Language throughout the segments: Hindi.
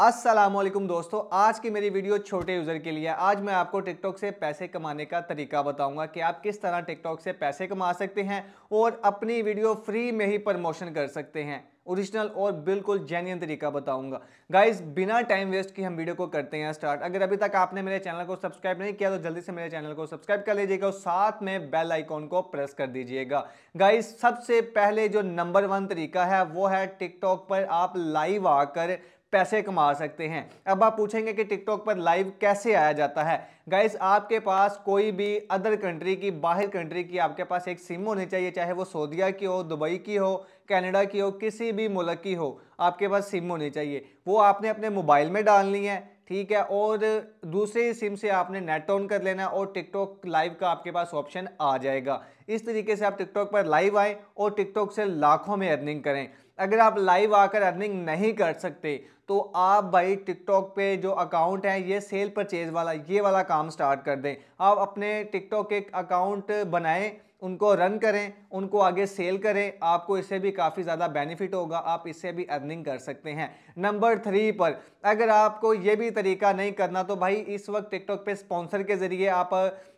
असलम दोस्तों आज की मेरी वीडियो छोटे यूज़र के लिए आज मैं आपको टिकटॉक से पैसे कमाने का तरीका बताऊंगा कि आप किस तरह टिकटॉक से पैसे कमा सकते हैं और अपनी वीडियो फ्री में ही प्रमोशन कर सकते हैं ओरिजिनल और बिल्कुल जेन्यन तरीका बताऊंगा गाइज बिना टाइम वेस्ट की हम वीडियो को करते हैं स्टार्ट अगर अभी तक आपने मेरे चैनल को सब्सक्राइब नहीं किया तो जल्दी से मेरे चैनल को सब्सक्राइब कर लीजिएगा और साथ में बेल आइकॉन को प्रेस कर दीजिएगा गाइज सबसे पहले जो नंबर वन तरीका है वो है टिकटॉक पर आप लाइव आकर पैसे कमा सकते हैं अब आप पूछेंगे कि टिकटॉक पर लाइव कैसे आया जाता है गाइस आपके पास कोई भी अदर कंट्री की बाहर कंट्री की आपके पास एक सिम होनी चाहिए चाहे वो सऊदीया की हो दुबई की हो कनाडा की हो किसी भी मुल्क की हो आपके पास सिम होनी चाहिए वो आपने अपने मोबाइल में डालनी है ठीक है और दूसरे सिम से आपने नेट ऑन कर लेना और टिकटॉक लाइव का आपके पास ऑप्शन आ जाएगा इस तरीके से आप टिकटॉक पर लाइव आएँ और टिकटॉक से लाखों में अर्निंग करें अगर आप लाइव आकर अर्निंग नहीं कर सकते तो आप भाई टिकटॉक पे जो अकाउंट है ये सेल परचेज वाला ये वाला काम स्टार्ट कर दें आप अपने टिकटॉक के अकाउंट बनाएं उनको रन करें उनको आगे सेल करें आपको इससे भी काफ़ी ज़्यादा बेनिफिट होगा आप इससे भी अर्निंग कर सकते हैं नंबर थ्री पर अगर आपको ये भी तरीका नहीं करना तो भाई इस वक्त टिकटॉक पे स्पॉन्सर के ज़रिए आप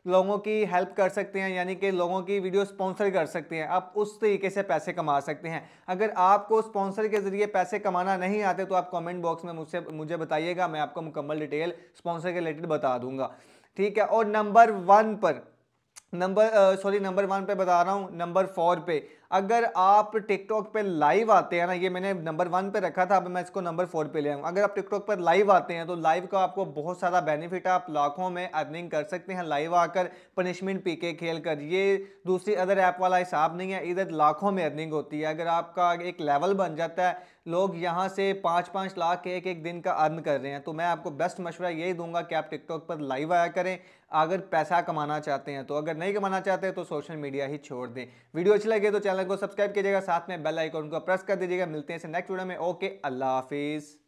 लोगों की हेल्प कर सकते हैं यानी कि लोगों की वीडियो स्पॉन्सर कर सकते हैं आप उस तरीके से पैसे कमा सकते हैं अगर आपको स्पॉन्सर के ज़रिए पैसे कमाना नहीं आते तो आप कॉमेंट बॉक्स में मुझसे मुझे बताइएगा मैं आपको मुकम्मल डिटेल स्पॉन्सर के रिलेटेड बता दूँगा ठीक है और नंबर वन पर नंबर सॉरी नंबर वन पे बता रहा हूँ नंबर फोर पे अगर आप टिकटॉक पे लाइव आते हैं ना ये मैंने नंबर वन पे रखा था अब मैं इसको नंबर फोर पे ले आऊँ अगर आप टिकटॉक पर लाइव आते हैं तो लाइव का आपको बहुत सारा बेनिफिट है आप लाखों में अर्निंग कर सकते हैं लाइव आकर पनिशमेंट पी के खेल कर ये दूसरी अदर ऐप वाला हिसाब नहीं है इधर लाखों में अर्निंग होती है अगर आपका एक लेवल बन जाता है लोग यहाँ से पाँच पाँच लाख एक एक दिन का अर्न कर रहे हैं तो मैं आपको बेस्ट मशवरा यही दूंगा कि आप टिकटॉक पर लाइव आया करें अगर पैसा कमाना चाहते हैं तो अगर नहीं कमाना चाहते तो सोशल मीडिया ही छोड़ दें वीडियो अच्छी लगे तो चैनल चैनल को सब्सक्राइब कीजिएगा साथ में बेल आइकॉन को प्रेस कर दीजिएगा मिलते हैं नेक्स्ट वीडियो में ओके अल्लाह हाफिज़